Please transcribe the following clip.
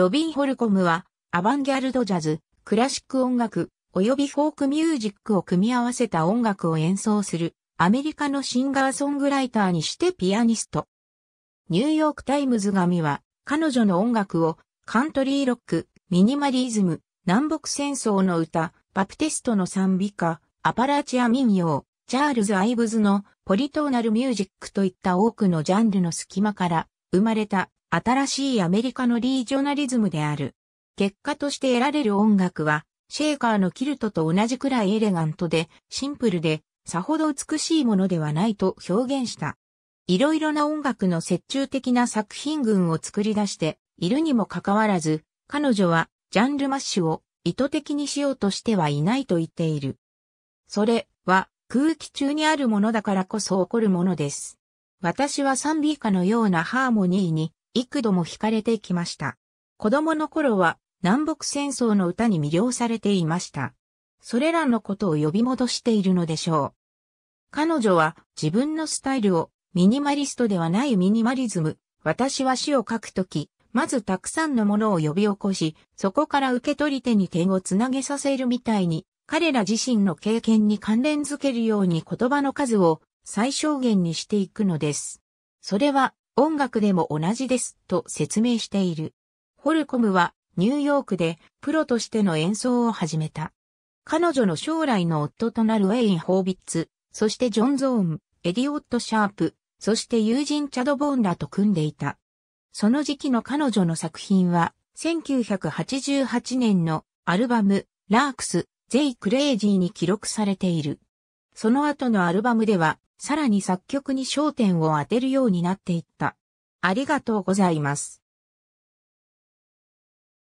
ロビン・ホルコムは、アバンギャルドジャズ、クラシック音楽、及びフォークミュージックを組み合わせた音楽を演奏する、アメリカのシンガーソングライターにしてピアニスト。ニューヨークタイムズ紙は、彼女の音楽を、カントリーロック、ミニマリズム、南北戦争の歌、バプテストの賛美歌、アパラチア民謡、チャールズ・アイブズのポリトーナルミュージックといった多くのジャンルの隙間から生まれた新しいアメリカのリージョナリズムである。結果として得られる音楽は、シェーカーのキルトと同じくらいエレガントで、シンプルで、さほど美しいものではないと表現した。いろいろな音楽の折衷的な作品群を作り出しているにもかかわらず、彼女はジャンルマッシュを意図的にしようとしてはいないと言っている。それは空気中にあるものだからこそ起こるものです。私は賛美歌のようなハーモニーに幾度も惹かれてきました。子供の頃は南北戦争の歌に魅了されていました。それらのことを呼び戻しているのでしょう。彼女は自分のスタイルをミニマリストではないミニマリズム、私は詩を書くとき、まずたくさんのものを呼び起こし、そこから受け取り手に点をつなげさせるみたいに、彼ら自身の経験に関連づけるように言葉の数を最小限にしていくのです。それは音楽でも同じです、と説明している。ホルコムはニューヨークでプロとしての演奏を始めた。彼女の将来の夫となるウェイン・ホービッツ、そしてジョン・ゾーン、エディオット・シャープ、そして友人チャド・ボーンらと組んでいた。その時期の彼女の作品は、1988年のアルバム、ラークス、ゼイ・クレイジーに記録されている。その後のアルバムでは、さらに作曲に焦点を当てるようになっていった。ありがとうございます。